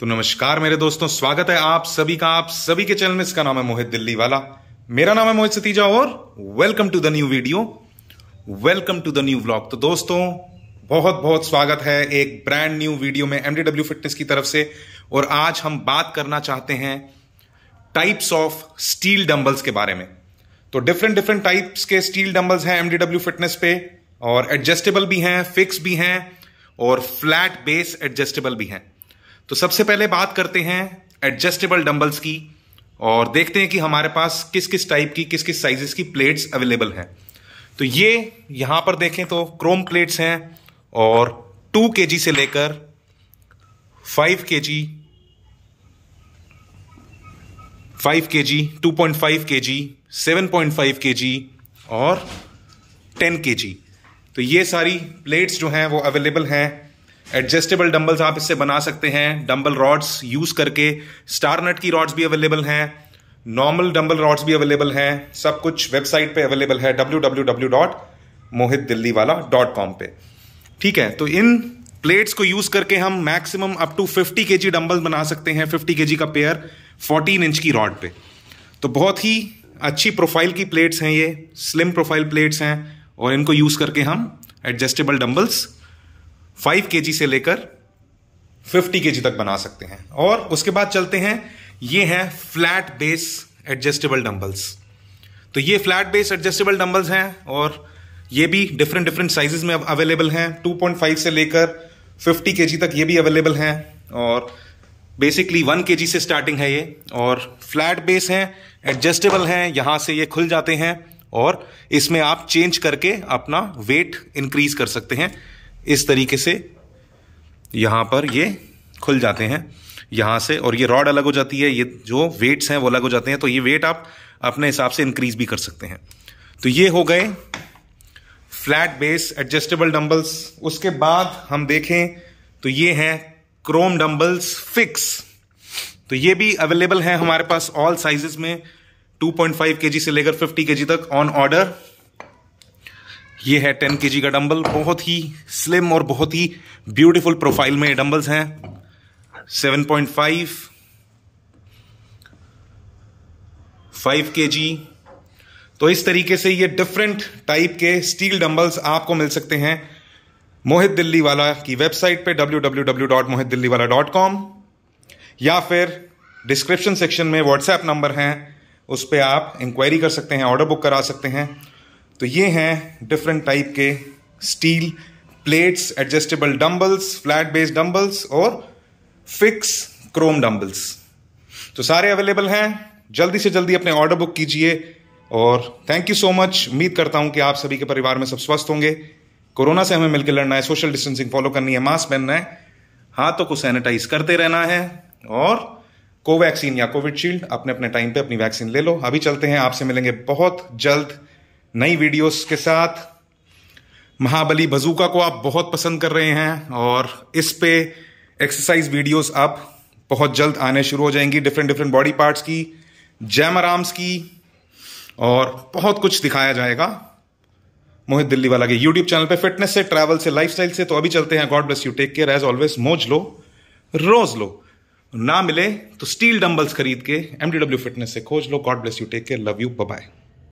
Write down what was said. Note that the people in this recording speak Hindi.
तो नमस्कार मेरे दोस्तों स्वागत है आप सभी का आप सभी के चैनल में इसका नाम है मोहित दिल्ली वाला मेरा नाम है मोहित सतीजा और welcome to the new video welcome to the new vlog तो दोस्तों बहुत बहुत स्वागत है एक ब्रांड न्यू वीडियो में एमडीडब्ल्यू फिटनेस की तरफ से और आज हम बात करना चाहते हैं टाइप्स ऑफ स्टील डम्बल्स के बारे में तो डिफरेंट डिफरेंट टाइप्स के स्टील डम्बल्स हैं एमडीडब्ल्यू फिटनेस पे और एडजस्टेबल भी हैं फिक्स भी हैं और फ्लैट बेस एडजस्टेबल भी हैं तो सबसे पहले बात करते हैं एडजस्टेबल डम्बल्स की और देखते हैं कि हमारे पास किस किस टाइप की किस किस साइजेस की प्लेट्स अवेलेबल हैं तो ये यहां पर देखें तो क्रोम प्लेट्स हैं और टू के से लेकर फाइव के जी फाइव के जी टू पॉइंट फाइव के जी सेवन पॉइंट फाइव के जी और टेन के जी तो ये सारी प्लेट्स जो हैं वो अवेलेबल हैं एडजस्टेबल डंबल्स आप इससे बना सकते हैं डंबल रॉड्स यूज करके स्टार नट की रॉड्स भी अवेलेबल हैं नॉर्मल डंबल रॉड्स भी अवेलेबल हैं सब कुछ वेबसाइट पे अवेलेबल है W W W dot Mohit Delhi Wala dot com पे ठीक है तो इन प्लेट्स को यूज करके हम मैक्सिमम अप टू 50 के जी डम्बल बना सकते हैं 50 के जी का पेयर 14 इंच की रॉड पे तो बहुत ही अच्छी प्रोफाइल की प्लेट्स हैं ये स्लिम प्रोफाइल प्लेट्स हैं और इनको यूज करके हम एडजस्टेबल डम्बल्स फाइव के से लेकर फिफ्टी के तक बना सकते हैं और उसके बाद चलते हैं ये हैं फ्लैट बेस एडजस्टेबल डंबल्स तो ये फ्लैट बेस एडजस्टेबल डंबल्स हैं और ये भी डिफरेंट डिफरेंट साइजेस में अवेलेबल हैं 2.5 से लेकर 50 के तक ये भी अवेलेबल हैं और बेसिकली 1 के से स्टार्टिंग है ये और फ्लैट बेस हैं एडजस्टेबल हैं यहाँ से ये खुल जाते हैं और इसमें आप चेंज करके अपना वेट इंक्रीज कर सकते हैं इस तरीके से यहाँ पर ये खुल जाते हैं यहाँ से और ये रॉड अलग हो जाती है ये जो वेट्स हैं वो अलग हो जाते हैं तो ये वेट आप अपने हिसाब से इंक्रीज भी कर सकते हैं तो ये हो गए फ्लैट बेस एडजस्टेबल डंबल्स उसके बाद हम देखें तो ये हैं क्रोम डंबल्स फिक्स तो ये भी अवेलेबल हैं हमारे पास ऑल साइजेस में 2.5 केजी से लेकर 50 केजी तक ऑन ऑर्डर ये है टेन के का डंबल बहुत ही स्लिम और बहुत ही ब्यूटीफुल प्रोफाइल में ये डंबल्स हैं सेवन पॉइंट फाइव फाइव के तो इस तरीके से ये डिफरेंट टाइप के स्टील डंबल्स आपको मिल सकते हैं मोहित दिल्ली वाला की वेबसाइट पे डब्ल्यू या फिर डिस्क्रिप्शन सेक्शन में व्हाट्सएप नंबर हैं उस पर आप इंक्वायरी कर सकते हैं ऑर्डर बुक करा सकते हैं तो ये हैं डिफरेंट टाइप के steel plates adjustable dumbbells flat based dumbbells और फिक्स क्रोम डम्बल्स तो सारे अवेलेबल हैं जल्दी से जल्दी अपने ऑर्डर बुक कीजिए और थैंक यू सो मच उम्मीद करता हूं कि आप सभी के परिवार में सब स्वस्थ होंगे कोरोना से हमें मिलकर लड़ना है सोशल डिस्टेंसिंग फॉलो करनी है मास्क पहनना है हाथों को सैनिटाइज करते रहना है और कोवैक्सीन या कोविडशील्ड अपने अपने टाइम पे अपनी वैक्सीन ले लो अभी चलते हैं आपसे मिलेंगे बहुत जल्द नई वीडियोस के साथ महाबली बजूका को आप बहुत पसंद कर रहे हैं और इस पे एक्सरसाइज वीडियोस आप बहुत जल्द आने शुरू हो जाएंगी डिफरेंट डिफरेंट बॉडी पार्ट्स की जैम आराम्स की और बहुत कुछ दिखाया जाएगा मोहित दिल्ली वाला के यूट्यूब चैनल पे फिटनेस से ट्रैवल से लाइफस्टाइल से तो अभी चलते हैं God bless you take care as always मोज लो रोज लो ना मिले तो स्टील डंबल्स खरीद के एमडीडब्ल्यू फिटनेस से खोज लो God bless you take care love you bye